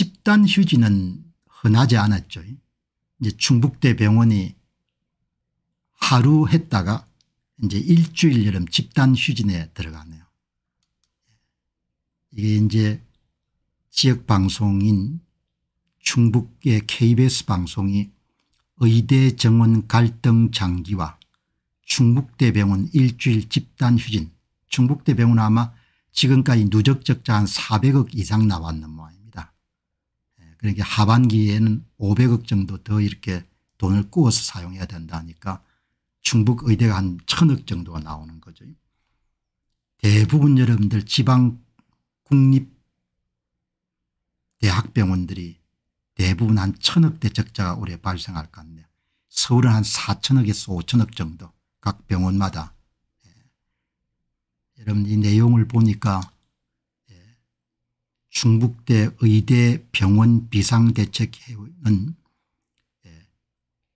집단 휴지는 흔하지 않았죠. 이제 충북대 병원이 하루 했다가 이제 일주일 여름 집단 휴진에 들어가네요. 이게 이제 지역 방송인 충북의 KBS 방송이 의대 정원 갈등 장기와 충북대 병원 일주일 집단 휴진 충북대 병원 아마 지금까지 누적 적자 한 400억 이상 나왔는 모양 그러니까 하반기에는 500억 정도 더 이렇게 돈을 구워서 사용해야 된다니까 충북 의대가 한1 0 0 0억 정도가 나오는 거죠. 대부분 여러분들 지방 국립 대학병원들이 대부분 한 천억대 적자가 올해 발생할 것 같네요. 서울은 한 4천억에서 5천억 정도 각 병원마다. 예. 여러분 이 내용을 보니까 중북대 의대 병원 비상대책회의는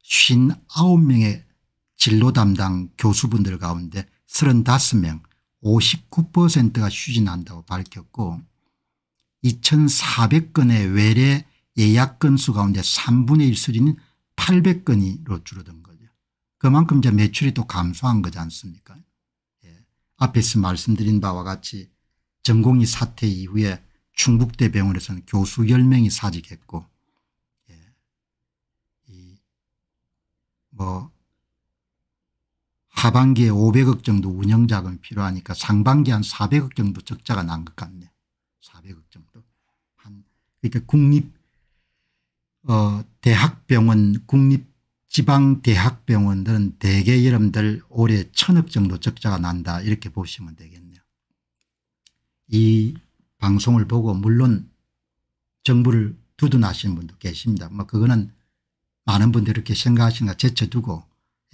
59명의 예, 진로 담당 교수분들 가운데 35명 59%가 추진한다고 밝혔고 2400건의 외래 예약 건수 가운데 3분의 1 수준인 800건으로 줄어든 거죠. 그만큼 이제 매출이 또 감소한 거지 않습니까 예. 앞에서 말씀드린 바와 같이 전공의 사태 이후에 충북대병원에서는 교수 10명이 사직했고 예. 뭐 하반기에 500억 정도 운영자금이 필요하니까 상반기 한 400억 정도 적자가 난 것 같네. 400억 정도. 한 그러니까 국립 어 대학병원 국립 지방대학병원들은 대개 여러분들 올해 천억 정도 적자가 난다 이렇게 보시면 되겠네요. 이 방송을 보고 물론 정부를 두둔하시는 분도 계십니다. 뭐 그거는 많은 분들이 이렇게 생각하시는가 제쳐두고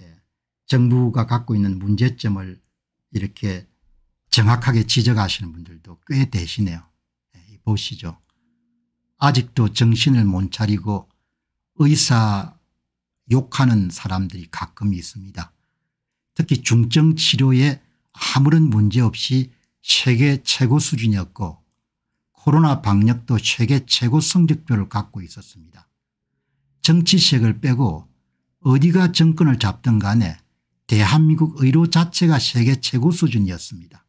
예. 정부가 갖고 있는 문제점을 이렇게 정확하게 지적하시는 분들도 꽤 되시네요. 예. 보시죠. 아직도 정신을 못 차리고 의사 욕하는 사람들이 가끔 있습니다. 특히 중증 치료에 아무런 문제 없이 세계 최고 수준이었고 코로나 방역도 세계 최고 성적표를 갖고 있었습니다. 정치색을 빼고 어디가 정권을 잡든 간에 대한민국 의료 자체가 세계 최고 수준이었습니다.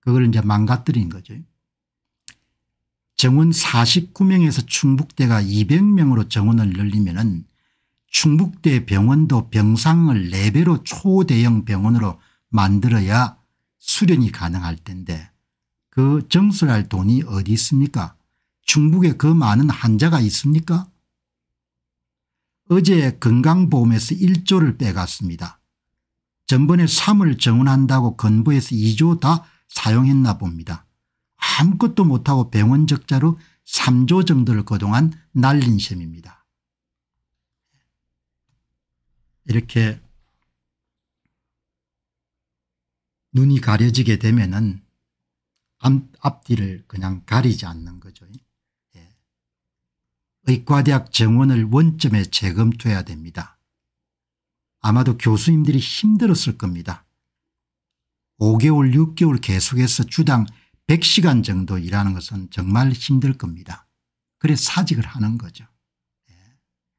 그걸 이제 망가뜨린 거죠. 정원 49명에서 충북대가 200명으로 정원을 늘리면 충북대 병원도 병상을 4배로 초대형 병원으로 만들어야 수련이 가능할 텐데 그 정설할 돈이 어디 있습니까 중국에 그 많은 환자가 있습니까 어제 건강보험에서 1조를 빼갔습니다. 전번에 3을 정원한다고 건보에서 2조 다 사용했나 봅니다. 아무것도 못하고 병원 적자로 3조 정도를 그동안 날린 셈입니다. 이렇게 눈이 가려지게 되면 은 앞뒤를 그냥 가리지 않는 거죠. 예. 의과대학 정원을 원점에 재검토해야 됩니다. 아마도 교수님들이 힘들었을 겁니다. 5개월 6개월 계속해서 주당 100시간 정도 일하는 것은 정말 힘들 겁니다. 그래서 사직을 하는 거죠. 예.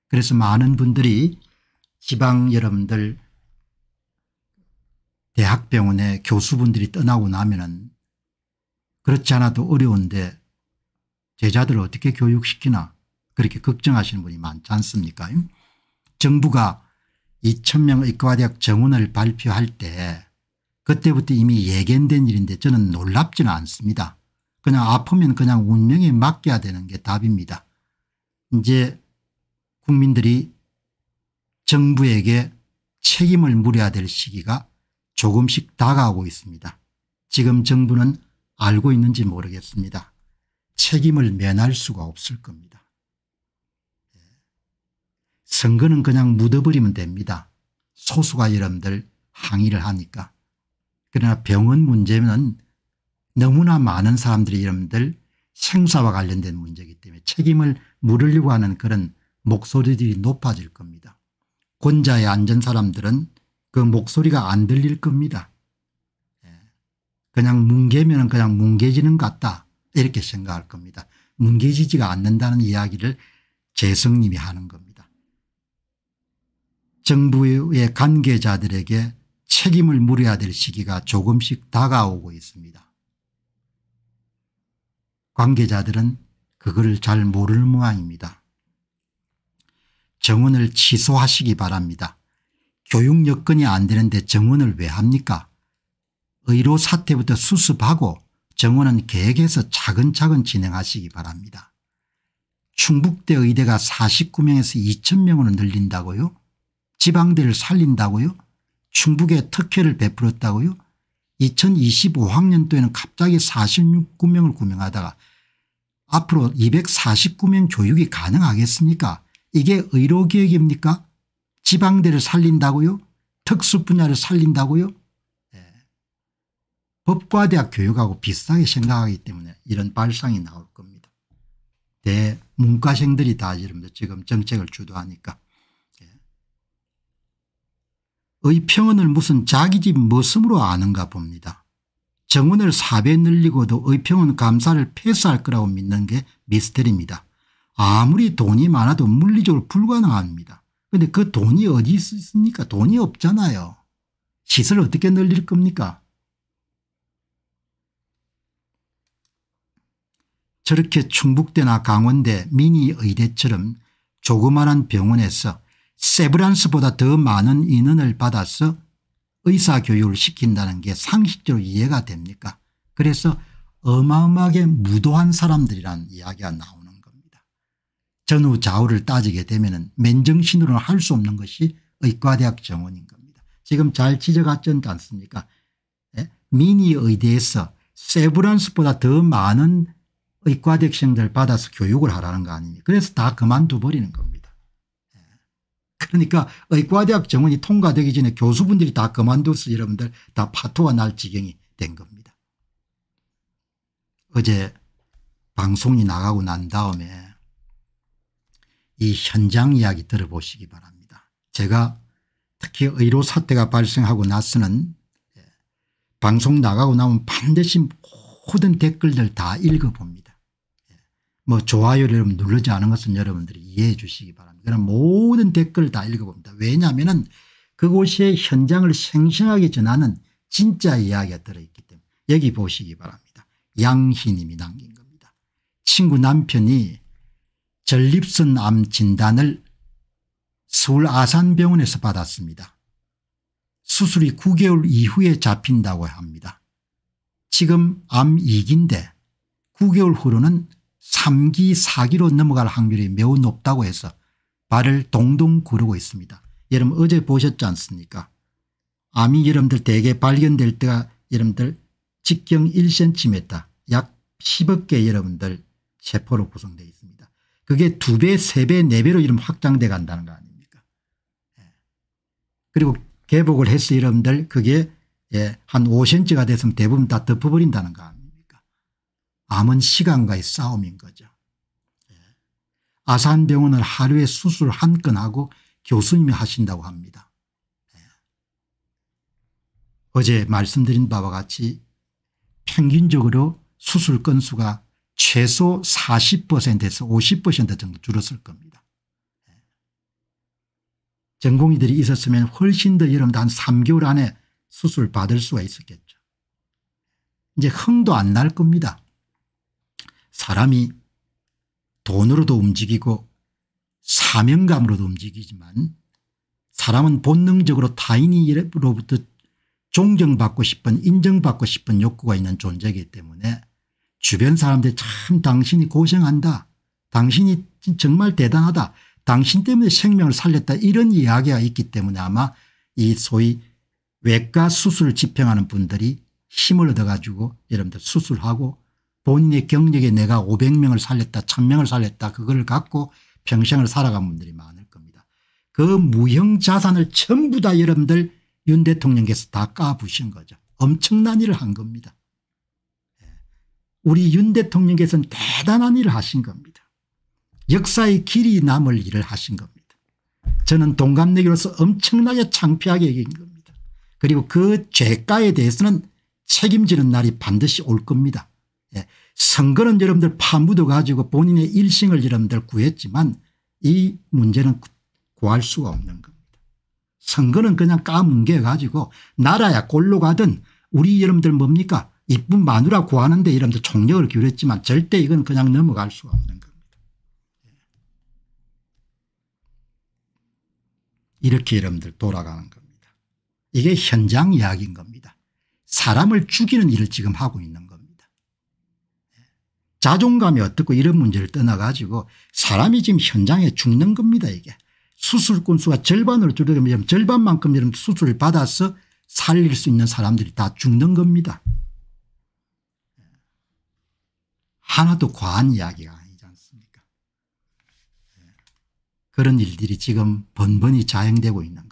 그래서 많은 분들이 지방 여러분들 대학병원에 교수분들이 떠나고 나면은 그렇지 않아도 어려운데 제자들을 어떻게 교육시키나 그렇게 걱정하시는 분이 많지 않습니까 정부가 2,000명 의과대학 정원을 발표할 때 그때부터 이미 예견된 일인데 저는 놀랍지는 않습니다. 그냥 아프면 그냥 운명에 맡겨야 되는 게 답입니다. 이제 국민들이 정부에게 책임을 물어야 될 시기가 조금씩 다가오고 있습니다. 지금 정부는 알고 있는지 모르겠습니다. 책임을 면할 수가 없을 겁니다. 예. 선거는 그냥 묻어버리면 됩니다. 소수가 여러분들 항의를 하니까. 그러나 병원 문제는 너무나 많은 사람들이 여러분들 생사와 관련된 문제이기 때문에 책임을 물으려고 하는 그런 목소리들이 높아질 겁니다. 권자에 앉은 사람들은 그 목소리가 안 들릴 겁니다. 그냥 뭉개면 그냥 뭉개지는 것 같다 이렇게 생각할 겁니다. 뭉개지지가 않는다는 이야기를 재성님이 하는 겁니다. 정부의 관계자들에게 책임을 물어야 될 시기가 조금씩 다가오고 있습니다. 관계자들은 그걸 잘 모를 모양입니다. 정원을 취소하시기 바랍니다. 교육 여건이 안 되는데 정원을 왜 합니까? 의료 사태부터 수습하고 정원은 계획해서 차근차근 진행하시기 바랍니다. 충북대 의대가 49명에서 2천명으로 늘린다고요? 지방대를 살린다고요? 충북에 특혜를 베풀었다고요? 2025학년도에는 갑자기 46명을 구명하다가 앞으로 249명 교육이 가능하겠습니까? 이게 의료계획입니까? 지방대를 살린다고요? 특수 분야를 살린다고요? 법과대학 교육하고 비슷하게 생각하기 때문에 이런 발상이 나올 겁니다. 대문과생들이 다 지금 정책을 주도하니까. 예. 의평원을 무슨 자기 집 머슴으로 아는가 봅니다. 정원을 4배 늘리고도 의평원 감사를 폐쇄할 거라고 믿는 게 미스터리입니다. 아무리 돈이 많아도 물리적으로 불가능합니다. 그런데 그 돈이 어디 있습니까? 돈이 없잖아요. 시설 어떻게 늘릴 겁니까? 저렇게 충북대나 강원대 미니의대처럼 조그마한 병원에서 세브란스보다 더 많은 인원을 받아서 의사교육을 시킨다는 게 상식적으로 이해가 됩니까 그래서 어마어마하게 무도한 사람들이란 이야기가 나오는 겁니다. 전후 좌우를 따지게 되면 맨정신으로는 할 수 없는 것이 의과대학 정원인 겁니다. 지금 잘 지적하지 않습니까 예? 미니의대에서 세브란스보다 더 많은 의과대학생들 받아서 교육을 하라는 거 아닙니까 그래서 다 그만둬 버리는 겁니다. 예. 그러니까 의과대학 정원이 통과되기 전에 교수분들이 다그만어서 여러분들 다 파토가 날 지경이 된 겁니다. 어제 방송이 나가고 난 다음에 이 현장 이야기 들어보시기 바랍니다. 제가 특히 의료 사태가 발생하고 나서는 예. 방송 나가고 나면 반드시 모든 댓글들 다 읽어봅니다. 뭐 좋아요를 누르지 않은 것은 여러분들이 이해해 주시기 바랍니다. 그런 모든 댓글을 다 읽어봅니다. 왜냐하면 그곳의 현장을 생생하게 전하는 진짜 이야기가 들어있기 때문에 여기 보시기 바랍니다. 양희님이 남긴 겁니다. 친구 남편이 전립선 암 진단을 서울 아산병원에서 받았습니다. 수술이 9개월 이후에 잡힌다고 합니다. 지금 암 2기인데 9개월 후로는 3기 4기로 넘어갈 확률이 매우 높다고 해서 발을 동동 구르고 있습니다. 여러분 어제 보셨지 않습니까 암이 여러분들 대개 발견될 때가 여러분들 직경 1cm 약 10억 개 여러분들 세포로 구성되어 있습니다. 그게 2배 3배 4배로 이런 확장돼 간다는 거 아닙니까 예. 그리고 개복을 해서 여러분들 그게 예, 한 5cm가 됐으면 대부분 다 덮어버린다는 거 아닙니까 암은 시간과의 싸움인 거죠. 예. 아산병원을 하루에 수술 한 건 하고 교수님이 하신다고 합니다. 예. 어제 말씀드린 바와 같이 평균적으로 수술 건수가 최소 40%에서 50% 정도 줄었을 겁니다. 예. 전공의들이 있었으면 훨씬 더 여러분도 한 3개월 안에 수술 받을 수가 있었겠죠. 이제 흥도 안 날 겁니다. 사람이 돈으로도 움직이고 사명감으로도 움직이지만 사람은 본능적으로 타인으로부터 존경받고 싶은 인정받고 싶은 욕구가 있는 존재이기 때문에 주변 사람들 이참 당신이 고생한다. 당신이 정말 대단하다. 당신 때문에 생명을 살렸다 이런 이야기가 있기 때문에 아마 이 소위 외과 수술 을 집행하는 분들이 힘을 얻어가지고 여러분들 수술하고 본인의 경력에 내가 500명을 살렸다 1000명을 살렸다 그걸 갖고 평생을 살아간 분들이 많을 겁니다. 그 무형 자산을 전부 다 여러분들 윤 대통령께서 다 까부신 거죠. 엄청난 일을 한 겁니다. 예. 우리 윤 대통령께서는 대단한 일을 하신 겁니다. 역사의 길이 남을 일을 하신 겁니다. 저는 동갑내기로서 엄청나게 창피하게 얘기한 겁니다. 그리고 그 죄가에 대해서는 책임지는 날이 반드시 올 겁니다. 예. 선거는 여러분들 파묻어 가지고 본인의 일생을 여러분들 구했지만 이 문제는 구할 수가 없는 겁니다. 선거는 그냥 까뭉개 가지고 나라야 골로 가든 우리 여러분들 뭡니까 이쁜 마누라 구하는데 여러분들 총력을 기울였지만 절대 이건 그냥 넘어갈 수가 없는 겁니다. 예. 이렇게 여러분들 돌아가는 겁니다. 이게 현장 이야기인 겁니다. 사람을 죽이는 일을 지금 하고 있는 겁니다. 자존감이 어떻고 이런 문제를 떠나가지고 사람이 지금 현장에 죽는 겁니다 이게. 수술건 수가 절반으로 줄어들면 절반만큼 이런 수술을 받아서 살릴 수 있는 사람들이 다 죽는 겁니다. 하나도 과한 이야기가 아니지 않습니까 예. 그런 일들이 지금 번번이 자행되고 있는